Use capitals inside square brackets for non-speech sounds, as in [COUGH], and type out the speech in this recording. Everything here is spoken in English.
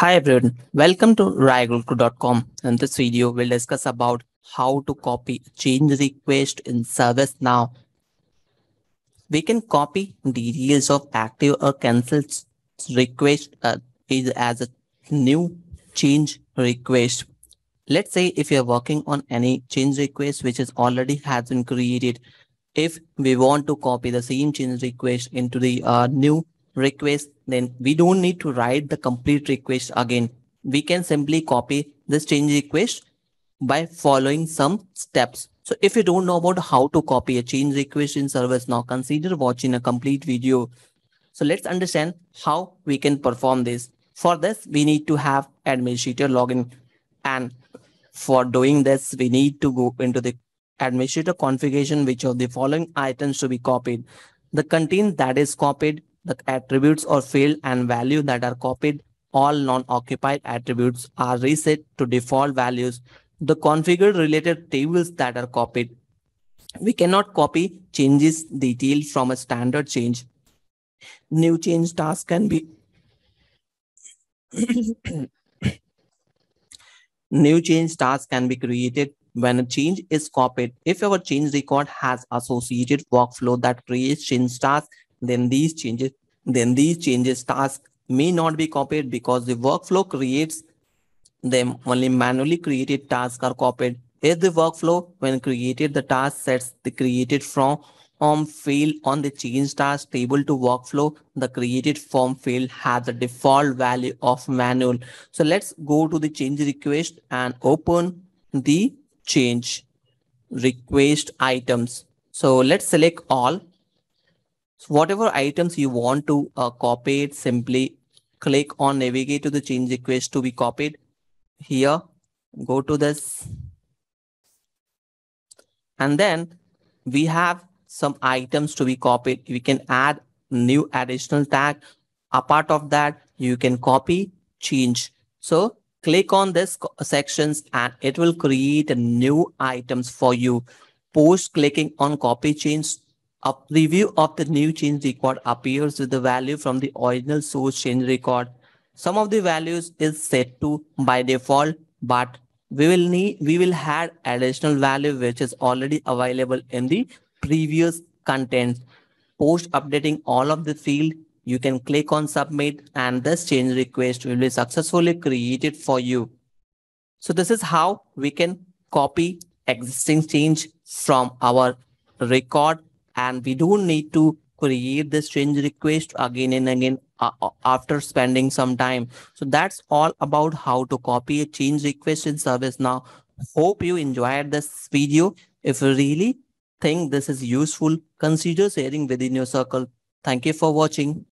Hi everyone, welcome to RyGroku.com. In this video, we'll discuss about how to copy change request in ServiceNow. We can copy details of active or cancelled request uh, as a new change request. Let's say if you're working on any change request which is already has been created, if we want to copy the same change request into the uh, new request, then we don't need to write the complete request again. We can simply copy this change request by following some steps. So if you don't know about how to copy a change request in ServiceNow, consider watching a complete video. So let's understand how we can perform this. For this, we need to have administrator login. And for doing this, we need to go into the administrator configuration, which of the following items to be copied. The content that is copied the attributes or field and value that are copied, all non-occupied attributes are reset to default values. The configured related tables that are copied, we cannot copy changes detail from a standard change. New change task can be [COUGHS] new change task can be created when a change is copied. If our change record has associated workflow that creates change tasks, then these changes, then these changes task may not be copied because the workflow creates them only manually created tasks are copied. If the workflow when created, the task sets the created from form field on the change task table to workflow, the created form field has a default value of manual. So let's go to the change request and open the change request items. So let's select all so whatever items you want to uh, copy it, simply click on navigate to the change request to be copied. Here, go to this. And then we have some items to be copied. We can add new additional tag. Apart of that, you can copy, change. So click on this sections and it will create new items for you. Post clicking on copy change a preview of the new change record appears with the value from the original source change record. Some of the values is set to by default, but we will need we will add additional value which is already available in the previous contents. Post updating all of the field, you can click on submit and this change request will be successfully created for you. So this is how we can copy existing change from our record and we don't need to create this change request again and again uh, uh, after spending some time. So that's all about how to copy a change request in ServiceNow. Hope you enjoyed this video. If you really think this is useful, consider sharing within your circle. Thank you for watching.